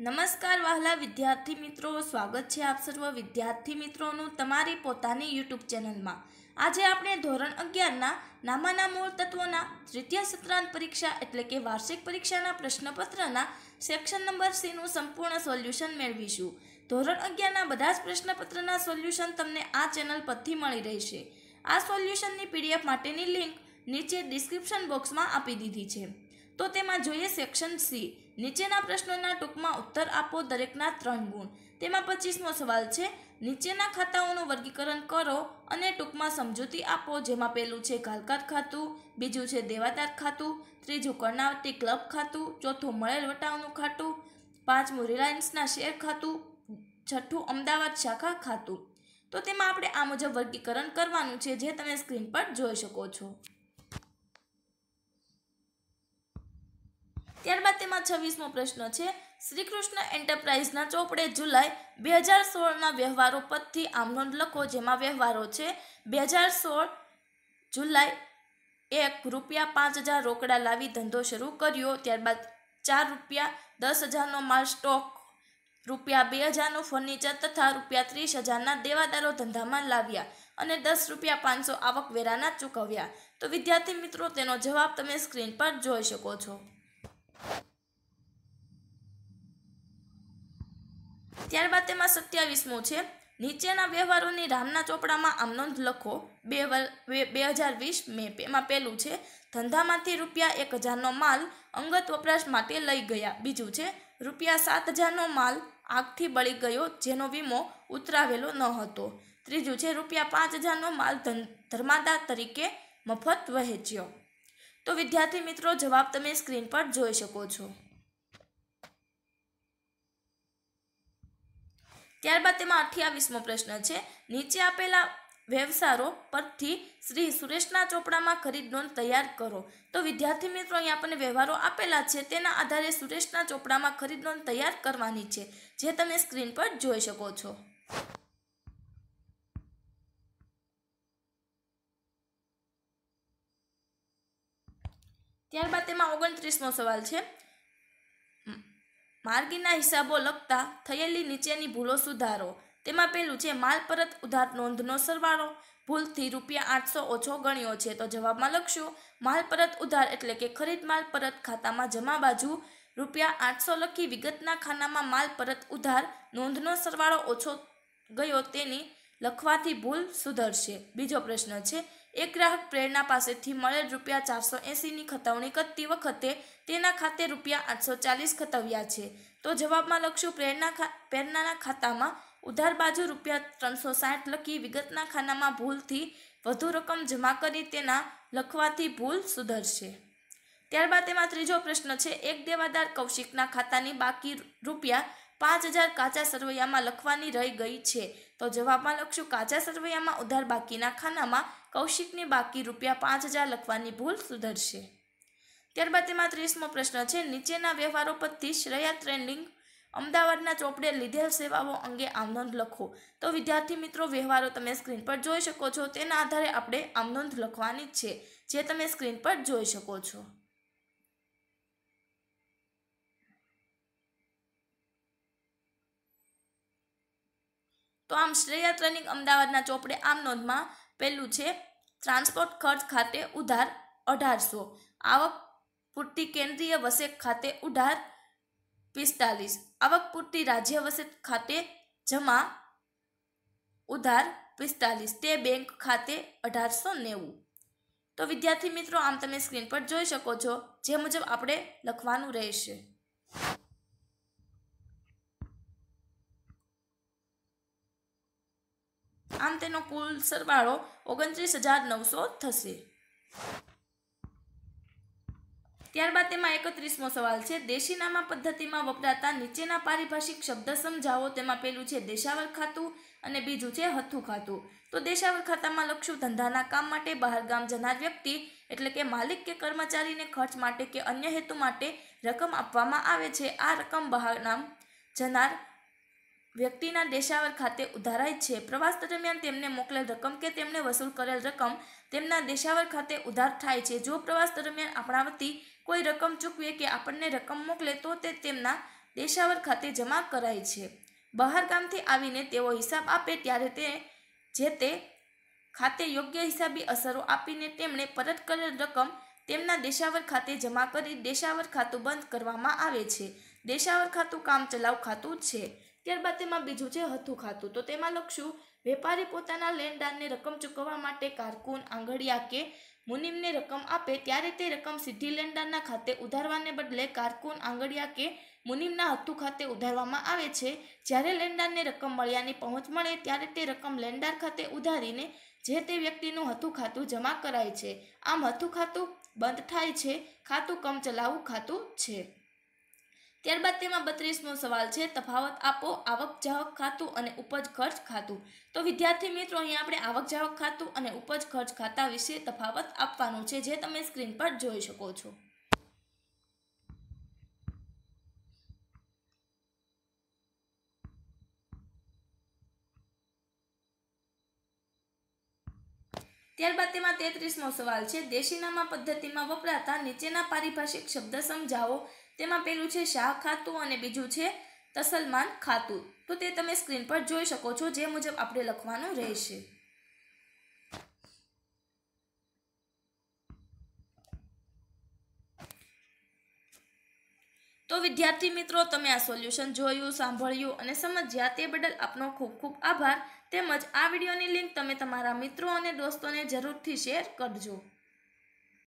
નમસ્કાર વહાલા વિદ્યાર્થી મિત્રો સ્વાગત છે આપ સર્વ વિદ્યાર્થી મિત્રોનું તમારી પોતાની યુટ્યુબ ચેનલમાં આજે આપણે ધોરણ અગિયારના નામાના મૂળ તત્વોના તૃતીય સત્રાંત પરીક્ષા એટલે કે વાર્ષિક પરીક્ષાના પ્રશ્નપત્રના સેક્શન નંબર સીનું સંપૂર્ણ સોલ્યુશન મેળવીશું ધોરણ અગિયારના બધા જ પ્રશ્નપત્રના સોલ્યુશન તમને આ ચેનલ પરથી મળી રહેશે આ સોલ્યુશનની પીડીએફ માટેની લિંક નીચે ડિસ્ક્રિપ્શન બોક્સમાં આપી દીધી છે તો તેમાં જોઈએ સેક્શન સી નીચેના પ્રશ્નોના ટૂંકમાં ઉત્તર આપો દરેકના ત્રણ ગુણ તેમાં પચીસમો સવાલ છે નીચેના ખાતાઓનું વર્ગીકરણ કરો અને ટૂંકમાં સમજૂતી આપો જેમાં પહેલું છે ઘાલકાત ખાતું બીજું છે દેવાદાર ખાતું ત્રીજું કર્ણાવતી ક્લબ ખાતું ચોથું મળેલ વટાવનું ખાતું પાંચમું રિલાયન્સના શેર ખાતું છઠ્ઠું અમદાવાદ શાખા ખાતું તો તેમાં આપણે આ મુજબ વર્ગીકરણ કરવાનું છે જે તમે સ્ક્રીન પર જોઈ શકો છો ત્યારબાદ તેમાં છવ્વીસમો પ્રશ્ન છે શ્રીકૃષ્ણ એન્ટરપ્રાઇઝના ચોપડે જુલાઈ બે હજાર સોળના વ્યવહારો પદથી આમ લખો જેમાં વ્યવહારો છે બે હજાર સોળ જુલાઈ એક રૂપિયા પાંચ હજાર રોકડા લાવી ધંધો શરૂ કર્યો ત્યારબાદ ચાર રૂપિયા દસ હજારનો માલ સ્ટોક રૂપિયા બે હજારનું ફર્નિચર તથા રૂપિયા ત્રીસ હજારના દેવાદારો ધંધામાં લાવ્યા અને દસ રૂપિયા પાંચસો આવકવેરાના ચૂકવ્યા તો વિદ્યાર્થી મિત્રો તેનો જવાબ તમે સ્ક્રીન પર જોઈ શકો છો ત્યારબાદ તેમાં સત્યાવીસમો છે નીચેના વ્યવહારોની રામના ચોપડામાં આમ નોંધ લખો બે બે હજાર વીસ મેપ એમાં પહેલું છે ધંધામાંથી રૂપિયા એક હજારનો માલ અંગત વપરાશ માટે લઈ ગયા બીજું છે રૂપિયા સાત હજારનો માલ આગથી બળી ગયો જેનો વીમો ઉતરાવેલો ન હતો ત્રીજું છે રૂપિયા પાંચ હજારનો માલ ધર્માદા તરીકે મફત વહેંચ્યો તો વિદ્યાર્થી મિત્રો જવાબ તમે સ્ક્રીન પર જોઈ શકો છો ત્યારબાદ તેમાં અઠ્યાવીસમો પ્રશ્ન છે નીચે આપેલા વ્યવસારો પરથી શ્રી સુરેશના ચોપડામાં ખરીદ નોંધ તૈયાર કરો તો વિદ્યાર્થી મિત્રો અહીં આપણને વ્યવહારો આપેલા છે તેના આધારે સુરેશના ચોપડામાં ખરીદ નોંધ તૈયાર કરવાની છે જે તમે સ્ક્રીન પર જોઈ શકો છો તેમાં ઓગણત્રીસમો સવાલ છે માર્ગીના હિસાબો લખતા થયેલી નીચેની ભૂલો સુધારો તેમાં પહેલું છે માલ પરત ઉધાર નોંધનો સરવાળો ભૂલથી રૂપિયા આઠસો ઓછો ગણ્યો છે તો જવાબમાં લખશું માલ પરત ઉધાર એટલે કે ખરીદ માલ પરત ખાતામાં જમા બાજુ રૂપિયા આઠસો લખી વિગતના ખાનામાં માલ પરત ઉધાર નોંધનો સરવાળો ઓછો ગયો તેની લખવાથી ભૂલ સુધરશે બીજો પ્રશ્ન છે એક ગ્રાહક પ્રેરણા પાસેથી મળેલ રૂપિયા ચારસો એંસીની ખતવણી કરતી વખતે તેના ખાતે રૂપિયા આઠસો ચાલીસ ખતવ્યા છે તો જવાબમાં લખશું પ્રેરણા પ્રેરણાના ખાતામાં ઉધાર બાજુ રૂપિયા ત્રણસો સાઠ લખી વિગતના ખાનામાં ભૂલથી વધુ રકમ જમા કરી તેના લખવાથી ભૂલ સુધરશે ત્યારબાદ તેમાં ત્રીજો પ્રશ્ન છે એક દેવાદાર કૌશિકના ખાતાની બાકી રૂપિયા પાંચ હજાર કાચા સરવૈયામાં લખવાની રહી ગઈ છે તો જવાબમાં લખશું કાચા સરવૈયામાં ઉધાર બાકીના ખાનામાં કૌશિકની બાકી રૂપિયા પાંચ હજાર લખવાની ભૂલ સુધરશે ત્યારબાદ તેમાં ત્રીસમો પ્રશ્ન છે નીચેના વ્યવહારો પરથી શ્રેયા ટ્રેન્ડિંગ અમદાવાદના ચોપડે લીધેલ સેવાઓ અંગે આમનોંધ લખો તો વિદ્યાર્થી મિત્રો વ્યવહારો તમે સ્ક્રીન પર જોઈ શકો છો તેના આધારે આપણે આમનોંધ લખવાની છે જે તમે સ્ક્રીન પર જોઈ શકો છો તો આમ શ્રેયા ટ્રેનિંગ અમદાવાદના ચોપડે આમ નોંધમાં પહેલું છે ટ્રાન્સપોર્ટ ખર્ચ ખાતે ઉધાર અઢારસો આવક પૂરતી કેન્દ્રીય વસેક ખાતે ઉધાર પિસ્તાલીસ આવક પૂરતી રાજ્ય વસેક ખાતે જમા ઉધાર પિસ્તાલીસ તે બેંક ખાતે અઢારસો નેવું તો વિદ્યાર્થી મિત્રો આમ તમે સ્ક્રીન પર જોઈ શકો છો જે મુજબ આપણે લખવાનું રહેશે આમ તેનો કુલ સરવાળો ઓગણત્રીસ હજાર નવસો થશે ત્યારબાદ તેમાં એકત્રીસમો સવાલ છે દેશીનામા પદ્ધતિમાં વપરાતા નીચેના પારિભાષિક શબ્દ સમજાવો તેમાં પહેલું છે દેશાવર ખાતું અને બીજું છે હથ્થું ખાતું તો દેશાવર ખાતામાં લખશું ધંધાના કામ માટે બહાર ગામ જનાર વ્યક્તિ એટલે કે માલિક કે કર્મચારીને ખર્ચ માટે કે અન્ય હેતુ માટે રકમ આપવામાં આવે છે આ રકમ બહારનામ જનાર વ્યક્તિના દેશાવર ખાતે ઉધારાય છે પ્રવાસ દરમિયાન તેમને મોકલેલ રકમ કે તેમને વસૂલ કરેલ રકમ તેમના દેશાવર ખાતે ઉધાર થાય છે જો પ્રવાસ દરમિયાન આપણા વતી કોઈ રકમ ચૂકવીએ કે આપણને રકમ મોકલે તો તે તેમના દેશાવર ખાતે જમા કરાય છે બહાર ગામથી આવીને તેઓ હિસાબ આપે ત્યારે તે જે તે ખાતે યોગ્ય હિસાબી અસરો આપીને તેમણે પરત કરેલ રકમ તેમના દેશાવર ખાતે જમા કરી દેશાવર ખાતું બંધ કરવામાં આવે છે દેશાવર ખાતું કામ કામચલાઉ ખાતું છે ત્યારબાદ તેમાં બીજું છે હતું ખાતું તો તેમાં લખશું વેપારી પોતાના લેણદારને રકમ ચૂકવવા માટે કારકુન આંગળિયા કે મુનિમને રકમ આપે ત્યારે તે રકમ સીધી લેણદારના ખાતે ઉધારવાને બદલે કારકુન આંગળિયા કે મુનિમના હથ્થુ ખાતે ઉધારવામાં આવે છે જ્યારે લેણદારને રકમ મળ્યાની પહોંચ મળે ત્યારે તે રકમ લેણદાર ખાતે ઉધારીને જે તે વ્યક્તિનું હતું ખાતું જમા કરાય છે આમ હતું ખાતું બંધ થાય છે ખાતું કમ ચલાવવું ખાતું છે ત્યારબાદ તેમાં બત્રીસમો સવાલ છે તફાવત આપો આવક જાવક ખાતું અને ઉપજ ખર્ચ ખાતું તો વિદ્યાર્થી મિત્રો અહીં આપણે આવક જાવક ખાતું અને ઉપજ ખર્ચ ખાતા વિશે તફાવત આપવાનું છે જે તમે સ્ક્રીન પર જોઈ શકો છો ત્યારબાદ તેમાં તેત્રીસમો સવાલ છે દેશીનામા પદ્ધતિમાં વપરાતા નીચેના પારિભાષિક શબ્દ સમજાવો તેમાં પહેલું છે શાહ ખાતું અને બીજું છે તસલમાન ખાતું તો તે તમે સ્ક્રીન પર જોઈ શકો છો જે મુજબ આપણે લખવાનું રહેશે તો વિદ્યાર્થી મિત્રો તમે આ સોલ્યુશન જોયું સાંભળ્યું અને સમજ્યા તે બદલ આપનો ખૂબ ખૂબ આભાર તેમજ આ વિડીયોની લિંક તમે તમારા મિત્રો અને દોસ્તોને જરૂરથી શેર કરજો